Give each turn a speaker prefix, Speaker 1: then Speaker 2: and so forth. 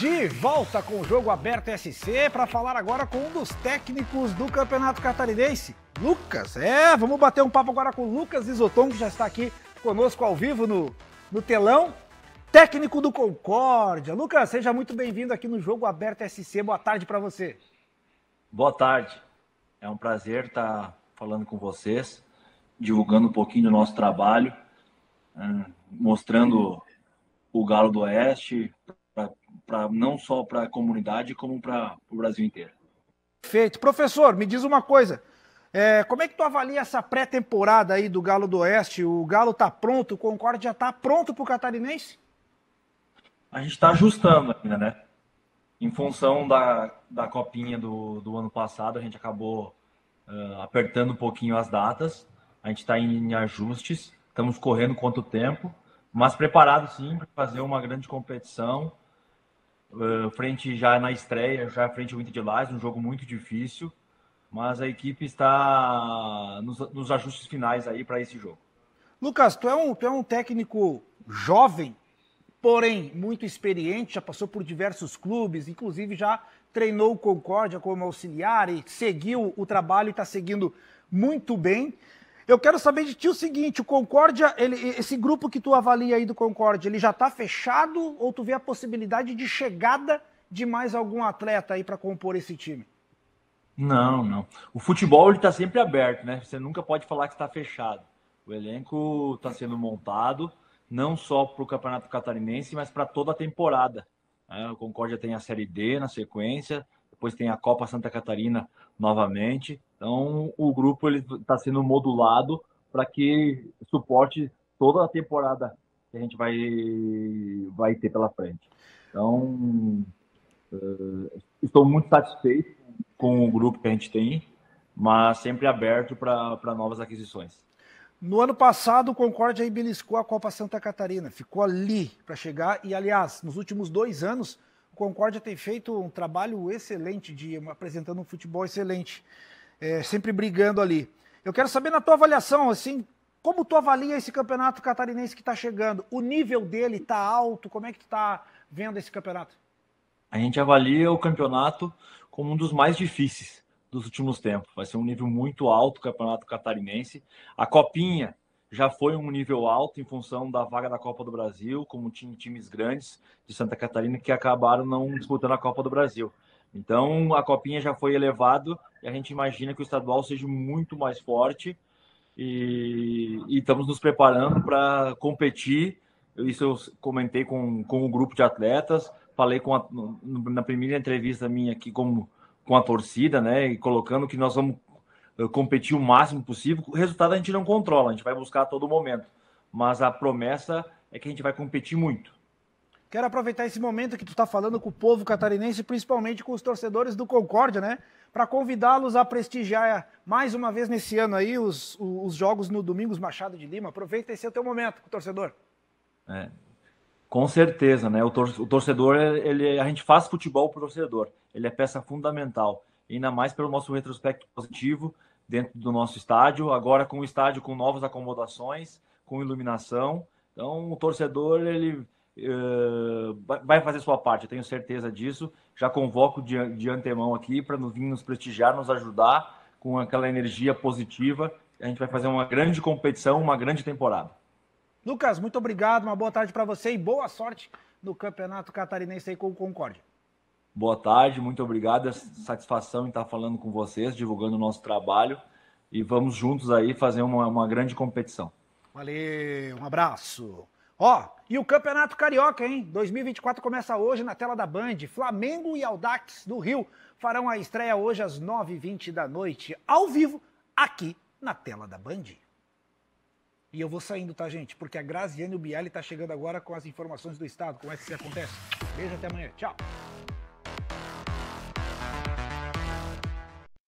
Speaker 1: De volta com o jogo aberto SC para falar agora com um dos técnicos do Campeonato Catarinense, Lucas. É, vamos bater um papo agora com o Lucas Isoton, que já está aqui conosco ao vivo no, no telão. Técnico do Concórdia. Lucas, seja muito bem-vindo aqui no Jogo Aberto SC. Boa tarde para você.
Speaker 2: Boa tarde. É um prazer estar tá falando com vocês, divulgando um pouquinho do nosso trabalho, hum, mostrando o Galo do Oeste pra, não só para a comunidade, como para
Speaker 1: o Brasil inteiro. Perfeito. Professor, me diz uma coisa. É, como é que tu avalia essa pré-temporada aí do Galo do Oeste? O Galo está pronto? O Concorde já está pronto para o Catarinense?
Speaker 2: A gente está ajustando ainda, né? Em função da, da copinha do, do ano passado, a gente acabou uh, apertando um pouquinho as datas. A gente está em ajustes, estamos correndo quanto tempo, mas preparado sim para fazer uma grande competição ah, frente já na estreia, já frente ao Inter de Lazio, um jogo muito difícil, mas a equipe está nos, nos
Speaker 1: ajustes finais aí para esse jogo. Lucas, tu é, um, tu é um técnico jovem, porém muito experiente, já passou por diversos clubes, inclusive já treinou o Concórdia como auxiliar e seguiu o trabalho e está seguindo muito bem. Eu quero saber de ti o seguinte, o Concórdia, ele, esse grupo que tu avalia aí do Concórdia, ele já está fechado ou tu vê a possibilidade de chegada de mais algum atleta aí para compor esse time?
Speaker 2: Não, não. O futebol está sempre aberto, né? Você nunca pode falar que está fechado. O elenco está sendo montado, não só para o Campeonato Catarinense, mas para toda a temporada. Né? O Concórdia tem a Série D na sequência, depois tem a Copa Santa Catarina novamente. Então, o grupo está sendo modulado para que suporte toda a temporada que a gente vai, vai ter pela frente. Então, uh, estou muito satisfeito com o grupo que a gente tem, mas sempre aberto para novas
Speaker 1: aquisições. No ano passado, o Concórdia beliscou a Copa Santa Catarina, ficou ali para chegar. E, aliás, nos últimos dois anos, o Concórdia tem feito um trabalho excelente, de apresentando um futebol excelente é, sempre brigando ali. Eu quero saber na tua avaliação, assim, como tu avalia esse campeonato catarinense que está chegando? O nível dele está alto? Como é que tu está vendo esse campeonato?
Speaker 2: A gente avalia o campeonato como um dos mais difíceis dos últimos tempos. Vai ser um nível muito alto o campeonato catarinense. A Copinha já foi um nível alto em função da vaga da Copa do Brasil, como tinha times grandes de Santa Catarina que acabaram não disputando a Copa do Brasil. Então a copinha já foi elevado e a gente imagina que o estadual seja muito mais forte e, e estamos nos preparando para competir. Isso eu comentei com, com o grupo de atletas, falei com a, na primeira entrevista minha aqui com com a torcida, né? E colocando que nós vamos eh, competir o máximo possível. O resultado a gente não controla, a gente vai buscar a todo momento. Mas a promessa é que a gente vai competir muito.
Speaker 1: Quero aproveitar esse momento que tu está falando com o povo catarinense, principalmente com os torcedores do Concórdia, né? Para convidá-los a prestigiar mais uma vez nesse ano aí os, os jogos no Domingos Machado de Lima. Aproveita esse é o teu momento com o torcedor.
Speaker 2: É, com certeza, né? O, tor o torcedor, ele, a gente faz futebol para o torcedor. Ele é peça fundamental, ainda mais pelo nosso retrospecto positivo dentro do nosso estádio. Agora com o estádio com novas acomodações, com iluminação. Então, o torcedor, ele eh, vai fazer sua parte, eu tenho certeza disso. Já convoco de, de antemão aqui para nos vir nos prestigiar, nos ajudar com aquela energia positiva. A gente vai fazer uma grande competição, uma grande temporada.
Speaker 1: Lucas, muito obrigado, uma boa tarde para você e boa sorte no Campeonato Catarinense aí com o Concórdia.
Speaker 2: Boa tarde, muito obrigado. É satisfação em estar falando com vocês, divulgando o nosso trabalho. E vamos juntos aí fazer uma, uma grande competição.
Speaker 1: Valeu, um abraço. Ó, e o Campeonato Carioca, hein? 2024 começa hoje na tela da Band. Flamengo e Aldax do Rio farão a estreia hoje às 9h20 da noite, ao vivo, aqui na tela da Band. E eu vou saindo, tá, gente? Porque a Graziane Biali tá chegando agora com as informações do Estado, como é que isso acontece. Beijo, até amanhã. Tchau.